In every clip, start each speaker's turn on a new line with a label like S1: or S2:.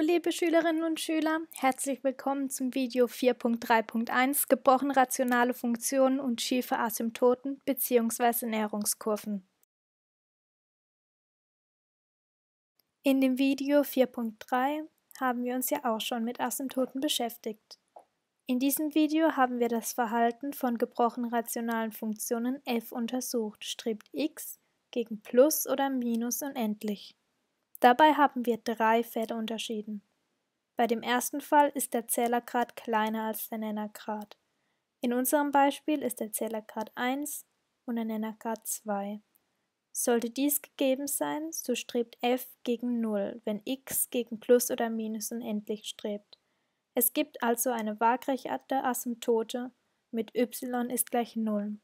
S1: Hallo liebe Schülerinnen und Schüler, herzlich willkommen zum Video 4.3.1 Gebrochen rationale Funktionen und schiefe Asymptoten bzw. Näherungskurven. In dem Video 4.3 haben wir uns ja auch schon mit Asymptoten beschäftigt. In diesem Video haben wir das Verhalten von gebrochen rationalen Funktionen f untersucht, strebt x gegen plus oder minus unendlich. Dabei haben wir drei Fälle unterschieden. Bei dem ersten Fall ist der Zählergrad kleiner als der Nennergrad. In unserem Beispiel ist der Zählergrad 1 und der Nennergrad 2. Sollte dies gegeben sein, so strebt f gegen 0, wenn x gegen Plus oder Minus unendlich strebt. Es gibt also eine waagrechte Asymptote mit y ist gleich 0.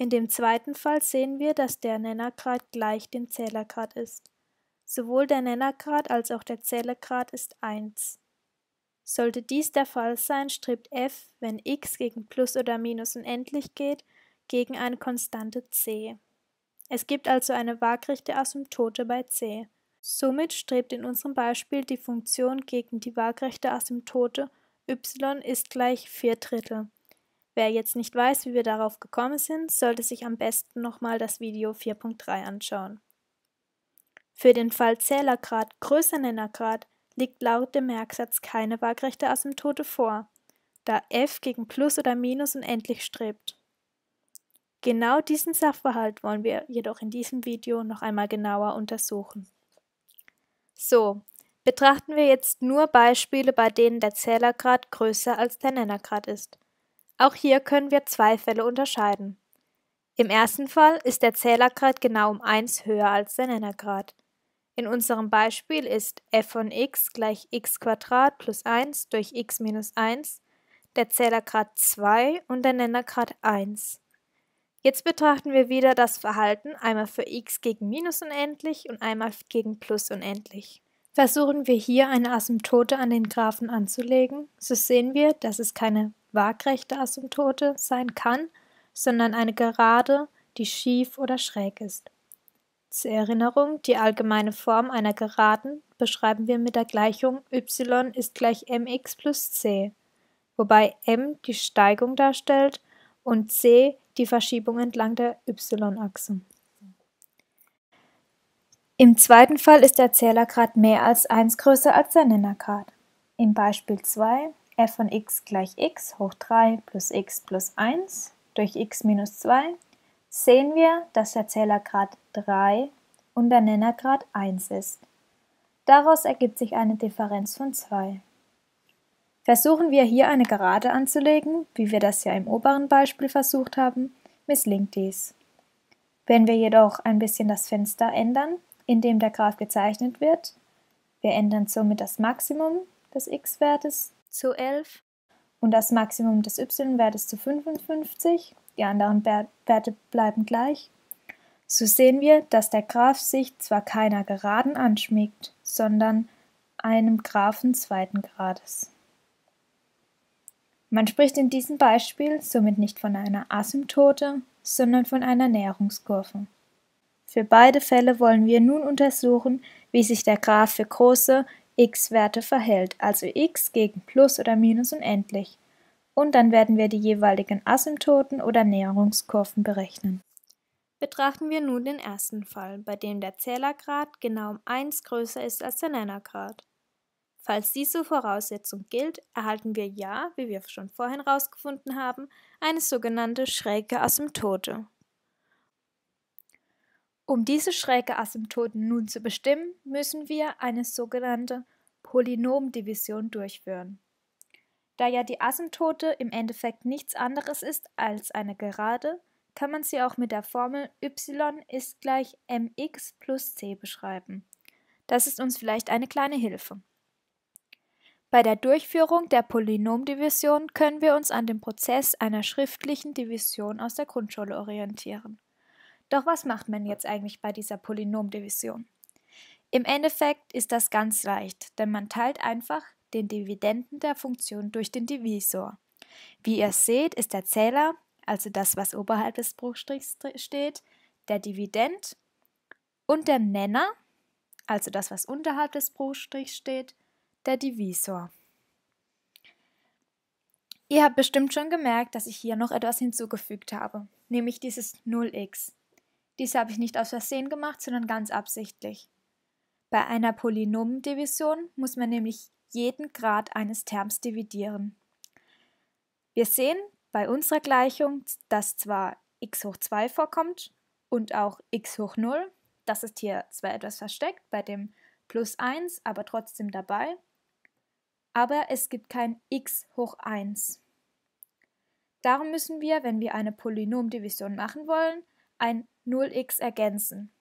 S1: In dem zweiten Fall sehen wir, dass der Nennergrad gleich dem Zählergrad ist. Sowohl der Nennergrad als auch der Zählergrad ist 1. Sollte dies der Fall sein, strebt f, wenn x gegen plus oder minus unendlich geht, gegen eine Konstante c. Es gibt also eine waagrechte Asymptote bei c. Somit strebt in unserem Beispiel die Funktion gegen die waagrechte Asymptote y ist gleich 4 Drittel. Wer jetzt nicht weiß, wie wir darauf gekommen sind, sollte sich am besten nochmal das Video 4.3 anschauen. Für den Fall Zählergrad größer Nennergrad liegt laut dem Merksatz keine Waagrechte Asymptote vor, da f gegen Plus oder Minus unendlich strebt. Genau diesen Sachverhalt wollen wir jedoch in diesem Video noch einmal genauer untersuchen. So, betrachten wir jetzt nur Beispiele, bei denen der Zählergrad größer als der Nennergrad ist – auch hier können wir zwei Fälle unterscheiden. Im ersten Fall ist der Zählergrad genau um 1 höher als der Nennergrad. In unserem Beispiel ist f von x gleich x plus 1 durch x minus 1, der Zählergrad 2 und der Nennergrad 1. Jetzt betrachten wir wieder das Verhalten einmal für x gegen minus unendlich und einmal gegen plus unendlich. Versuchen wir hier eine Asymptote an den Graphen anzulegen, so sehen wir, dass es keine waagrechte Asymptote sein kann, sondern eine gerade, die schief oder schräg ist. Zur Erinnerung, die allgemeine Form einer Geraden beschreiben wir mit der Gleichung y ist gleich mx plus c, wobei m die Steigung darstellt und c die Verschiebung entlang der y-Achse. Im zweiten Fall ist der Zählergrad mehr als 1 größer als der Nennergrad. Im Beispiel 2 f von x gleich x hoch 3 plus x plus 1 durch x minus 2 sehen wir, dass der Zählergrad 3 und der Nennergrad 1 ist. Daraus ergibt sich eine Differenz von 2. Versuchen wir hier eine Gerade anzulegen, wie wir das ja im oberen Beispiel versucht haben, misslingt dies. Wenn wir jedoch ein bisschen das Fenster ändern, in dem der Graph gezeichnet wird, wir ändern somit das Maximum des x-Wertes zu 11 und das Maximum des y-Wertes zu 55. Die anderen Werte bleiben gleich. So sehen wir, dass der Graph sich zwar keiner Geraden anschmiegt, sondern einem Graphen zweiten Grades. Man spricht in diesem Beispiel somit nicht von einer Asymptote, sondern von einer Näherungskurve. Für beide Fälle wollen wir nun untersuchen, wie sich der Graph für große x-Werte verhält, also x gegen plus oder minus unendlich. Und dann werden wir die jeweiligen Asymptoten oder Näherungskurven berechnen. Betrachten wir nun den ersten Fall, bei dem der Zählergrad genau um 1 größer ist als der Nennergrad. Falls diese Voraussetzung gilt, erhalten wir ja, wie wir schon vorhin herausgefunden haben, eine sogenannte schräge Asymptote. Um diese schräge Asymptote nun zu bestimmen, müssen wir eine sogenannte Polynomdivision durchführen. Da ja die Asymptote im Endeffekt nichts anderes ist als eine Gerade, kann man sie auch mit der Formel y ist gleich mx plus c beschreiben. Das ist uns vielleicht eine kleine Hilfe. Bei der Durchführung der Polynomdivision können wir uns an dem Prozess einer schriftlichen Division aus der Grundschule orientieren. Doch was macht man jetzt eigentlich bei dieser Polynomdivision? Im Endeffekt ist das ganz leicht, denn man teilt einfach den Dividenden der Funktion durch den Divisor. Wie ihr seht, ist der Zähler, also das, was oberhalb des Bruchstrichs steht, der Dividend und der Nenner, also das, was unterhalb des Bruchstrichs steht, der Divisor. Ihr habt bestimmt schon gemerkt, dass ich hier noch etwas hinzugefügt habe, nämlich dieses 0x. Dies habe ich nicht aus Versehen gemacht, sondern ganz absichtlich. Bei einer Polynomdivision muss man nämlich jeden Grad eines Terms dividieren. Wir sehen bei unserer Gleichung, dass zwar x hoch 2 vorkommt und auch x hoch 0, das ist hier zwar etwas versteckt bei dem plus 1, aber trotzdem dabei, aber es gibt kein x hoch 1. Darum müssen wir, wenn wir eine Polynomdivision machen wollen, ein 0x ergänzen.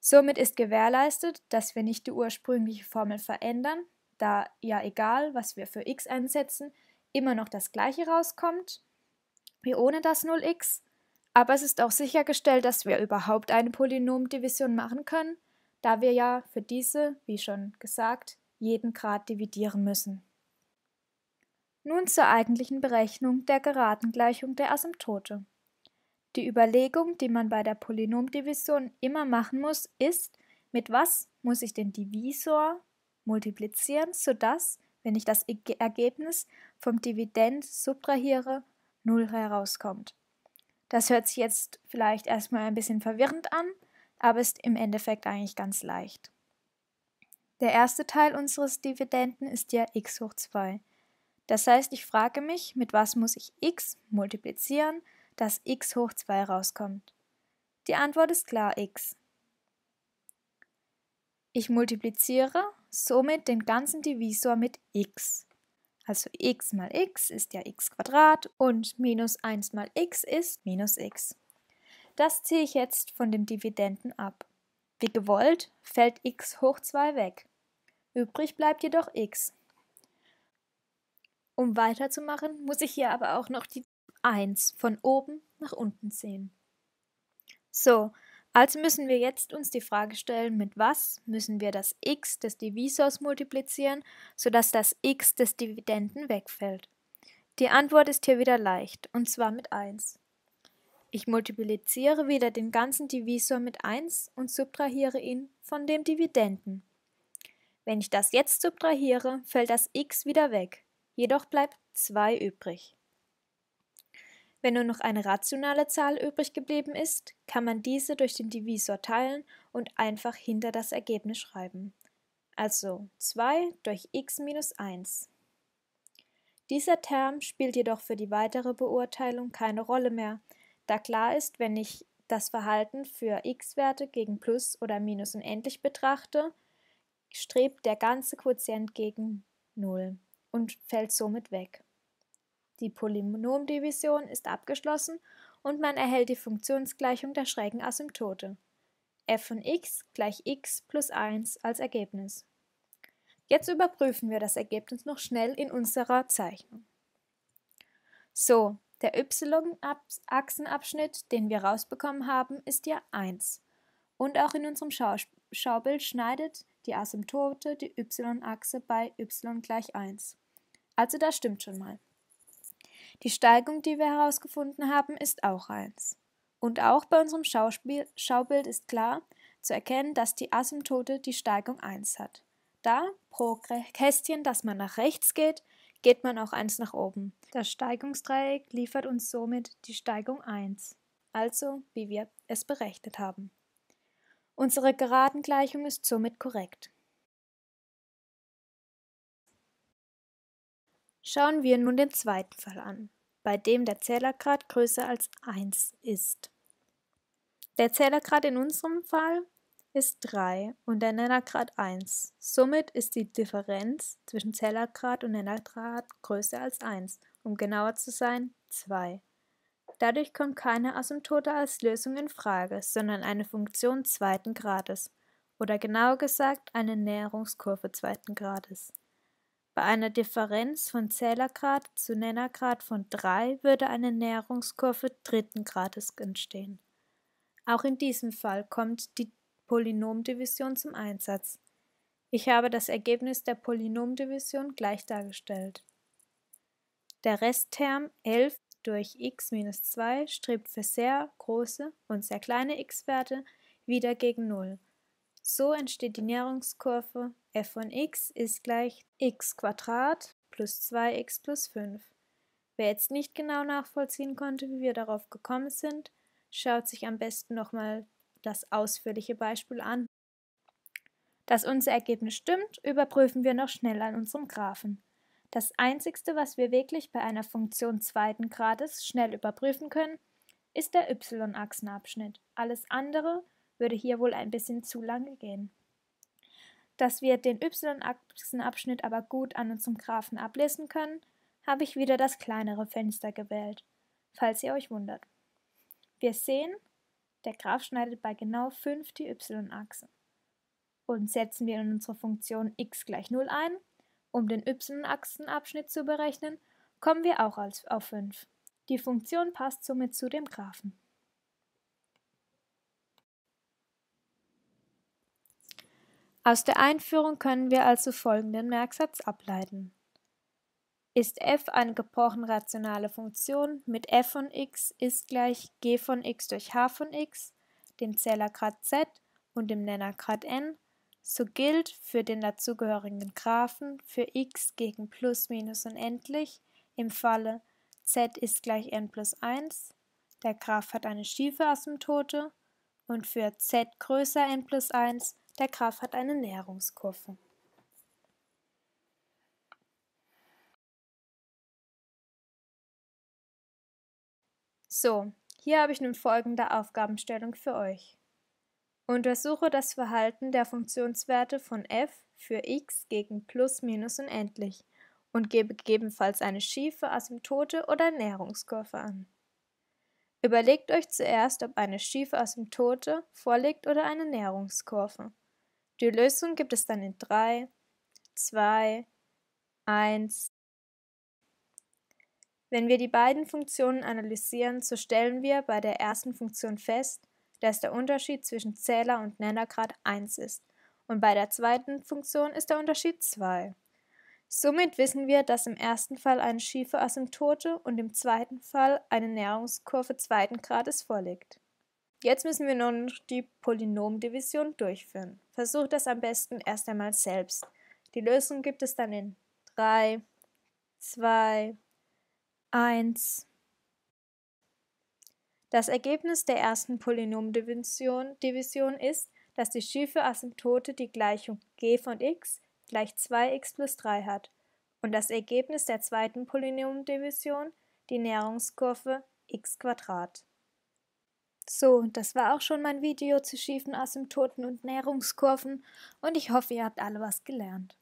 S1: Somit ist gewährleistet, dass wir nicht die ursprüngliche Formel verändern, da ja egal, was wir für x einsetzen, immer noch das gleiche rauskommt, wie ohne das 0x. Aber es ist auch sichergestellt, dass wir überhaupt eine Polynomdivision machen können, da wir ja für diese, wie schon gesagt, jeden Grad dividieren müssen. Nun zur eigentlichen Berechnung der geraden der Asymptote. Die Überlegung, die man bei der Polynomdivision immer machen muss, ist, mit was muss ich den Divisor multiplizieren, sodass, wenn ich das Ergebnis vom Dividend subtrahiere, 0 herauskommt. Das hört sich jetzt vielleicht erstmal ein bisschen verwirrend an, aber ist im Endeffekt eigentlich ganz leicht. Der erste Teil unseres Dividenden ist ja x hoch 2. Das heißt, ich frage mich, mit was muss ich x multiplizieren, dass x hoch 2 rauskommt? Die Antwort ist klar x. Ich multipliziere somit den ganzen Divisor mit x. Also x mal x ist ja x und minus 1 mal x ist minus x. Das ziehe ich jetzt von dem Dividenden ab. Wie gewollt fällt x hoch 2 weg. Übrig bleibt jedoch x. Um weiterzumachen, muss ich hier aber auch noch die 1 von oben nach unten sehen. So, also müssen wir jetzt uns die Frage stellen, mit was müssen wir das x des Divisors multiplizieren, sodass das x des Dividenden wegfällt. Die Antwort ist hier wieder leicht, und zwar mit 1. Ich multipliziere wieder den ganzen Divisor mit 1 und subtrahiere ihn von dem Dividenden. Wenn ich das jetzt subtrahiere, fällt das x wieder weg, jedoch bleibt 2 übrig. Wenn nur noch eine rationale Zahl übrig geblieben ist, kann man diese durch den Divisor teilen und einfach hinter das Ergebnis schreiben. Also 2 durch x minus 1. Dieser Term spielt jedoch für die weitere Beurteilung keine Rolle mehr, da klar ist, wenn ich das Verhalten für x-Werte gegen Plus oder Minus unendlich betrachte, strebt der ganze Quotient gegen 0 und fällt somit weg. Die Polynomdivision ist abgeschlossen und man erhält die Funktionsgleichung der schrägen Asymptote. f von x gleich x plus 1 als Ergebnis. Jetzt überprüfen wir das Ergebnis noch schnell in unserer Zeichnung. So, der y-Achsenabschnitt, den wir rausbekommen haben, ist ja 1. Und auch in unserem Schau Schaubild schneidet die Asymptote die y-Achse bei y gleich 1. Also das stimmt schon mal. Die Steigung, die wir herausgefunden haben, ist auch 1. Und auch bei unserem Schauspiel, Schaubild ist klar zu erkennen, dass die Asymptote die Steigung 1 hat. Da pro Kästchen, dass man nach rechts geht, geht man auch 1 nach oben. Das Steigungsdreieck liefert uns somit die Steigung 1, also wie wir es berechnet haben. Unsere Geradengleichung ist somit korrekt. Schauen wir nun den zweiten Fall an, bei dem der Zählergrad größer als 1 ist. Der Zählergrad in unserem Fall ist 3 und der Nennergrad 1. Somit ist die Differenz zwischen Zählergrad und Nennergrad größer als 1, um genauer zu sein 2. Dadurch kommt keine Asymptote als Lösung in Frage, sondern eine Funktion zweiten Grades oder genauer gesagt eine Näherungskurve zweiten Grades. Bei einer Differenz von Zählergrad zu Nennergrad von 3 würde eine Näherungskurve dritten Grades entstehen. Auch in diesem Fall kommt die Polynomdivision zum Einsatz. Ich habe das Ergebnis der Polynomdivision gleich dargestellt. Der Restterm 11 durch x 2 strebt für sehr große und sehr kleine x-Werte wieder gegen 0. So entsteht die Näherungskurve f von x ist gleich x plus 2x plus 5. Wer jetzt nicht genau nachvollziehen konnte, wie wir darauf gekommen sind, schaut sich am besten nochmal das ausführliche Beispiel an. Dass unser Ergebnis stimmt, überprüfen wir noch schnell an unserem Graphen. Das Einzigste, was wir wirklich bei einer Funktion zweiten Grades schnell überprüfen können, ist der y-Achsenabschnitt. Alles andere würde hier wohl ein bisschen zu lange gehen dass wir den y-Achsenabschnitt aber gut an unserem Graphen ablesen können, habe ich wieder das kleinere Fenster gewählt, falls ihr euch wundert. Wir sehen, der Graph schneidet bei genau 5 die y-Achse. Und setzen wir in unsere Funktion x gleich 0 ein, um den y-Achsenabschnitt zu berechnen, kommen wir auch auf 5. Die Funktion passt somit zu dem Graphen. Aus der Einführung können wir also folgenden Merksatz ableiten. Ist f eine gebrochen rationale Funktion mit f von x ist gleich g von x durch h von x, dem Zählergrad z und dem Nennergrad n, so gilt für den dazugehörigen Graphen für x gegen plus, minus unendlich im Falle z ist gleich n plus 1, der Graph hat eine Schiefe Asymptote und für z größer n plus 1 der Graph hat eine Näherungskurve. So, hier habe ich nun folgende Aufgabenstellung für euch. Untersuche das Verhalten der Funktionswerte von f für x gegen plus, minus unendlich und gebe gegebenenfalls eine schiefe, asymptote oder Näherungskurve an. Überlegt euch zuerst, ob eine schiefe Asymptote vorliegt oder eine Näherungskurve. Die Lösung gibt es dann in 3, 2, 1. Wenn wir die beiden Funktionen analysieren, so stellen wir bei der ersten Funktion fest, dass der Unterschied zwischen Zähler und Nennergrad 1 ist und bei der zweiten Funktion ist der Unterschied 2. Somit wissen wir, dass im ersten Fall eine schiefe Asymptote und im zweiten Fall eine Nährungskurve zweiten Grades vorliegt. Jetzt müssen wir nun die Polynomdivision durchführen. Versucht das am besten erst einmal selbst. Die Lösung gibt es dann in 3, 2, 1. Das Ergebnis der ersten Polynomdivision Division ist, dass die schiefe Asymptote die Gleichung g von x gleich 2x plus 3 hat und das Ergebnis der zweiten Polynomdivision die Nährungskurve x Quadrat. So, das war auch schon mein Video zu schiefen Asymptoten und Nährungskurven und ich hoffe, ihr habt alle was gelernt.